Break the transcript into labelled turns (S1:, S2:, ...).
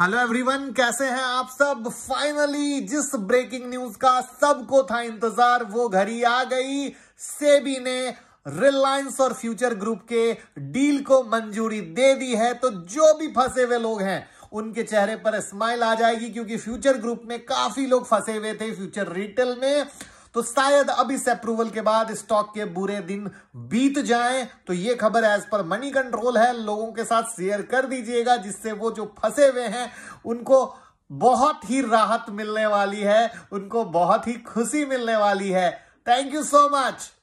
S1: hello everyone कैसे हैं आप सब फाइनली जिस ब्रेकिंग न्यूज का सबको था इंतजार वो घड़ी आ गई सेबी ने रिलायंस और फ्यूचर ग्रुप के डील को मंजूरी दे दी है तो जो भी फंसे हुए लोग हैं उनके चेहरे पर स्माइल आ जाएगी क्योंकि फ्यूचर ग्रुप में काफी लोग फंसे हुए थे फ्यूचर रिटेल में तो शायद अब इस अप्रूवल के बाद स्टॉक के बुरे दिन बीत जाएं तो ये खबर एज पर मनी कंट्रोल है लोगों के साथ शेयर कर दीजिएगा जिससे वो जो फंसे हुए हैं उनको बहुत ही राहत मिलने वाली है उनको बहुत ही खुशी मिलने वाली है थैंक यू सो मच